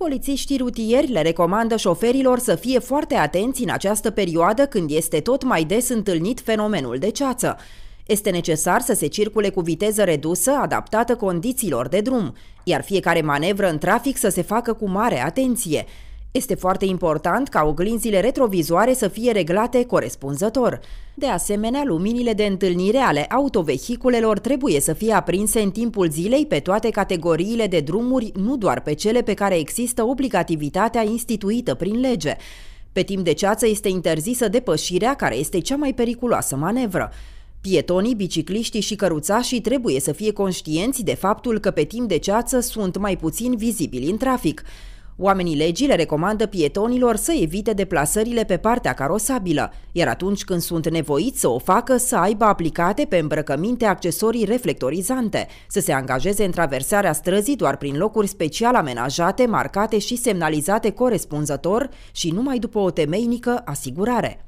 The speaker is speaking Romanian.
Polițiștii rutieri le recomandă șoferilor să fie foarte atenți în această perioadă când este tot mai des întâlnit fenomenul de ceață. Este necesar să se circule cu viteză redusă, adaptată condițiilor de drum, iar fiecare manevră în trafic să se facă cu mare atenție. Este foarte important ca oglinzile retrovizoare să fie reglate corespunzător. De asemenea, luminile de întâlnire ale autovehiculelor trebuie să fie aprinse în timpul zilei pe toate categoriile de drumuri, nu doar pe cele pe care există obligativitatea instituită prin lege. Pe timp de ceață este interzisă depășirea, care este cea mai periculoasă manevră. Pietonii, bicicliștii și căruțașii trebuie să fie conștienți de faptul că pe timp de ceață sunt mai puțin vizibili în trafic. Oamenii legii le recomandă pietonilor să evite deplasările pe partea carosabilă, iar atunci când sunt nevoiți să o facă, să aibă aplicate pe îmbrăcăminte accesorii reflectorizante, să se angajeze în traversarea străzii doar prin locuri special amenajate, marcate și semnalizate corespunzător și numai după o temeinică asigurare.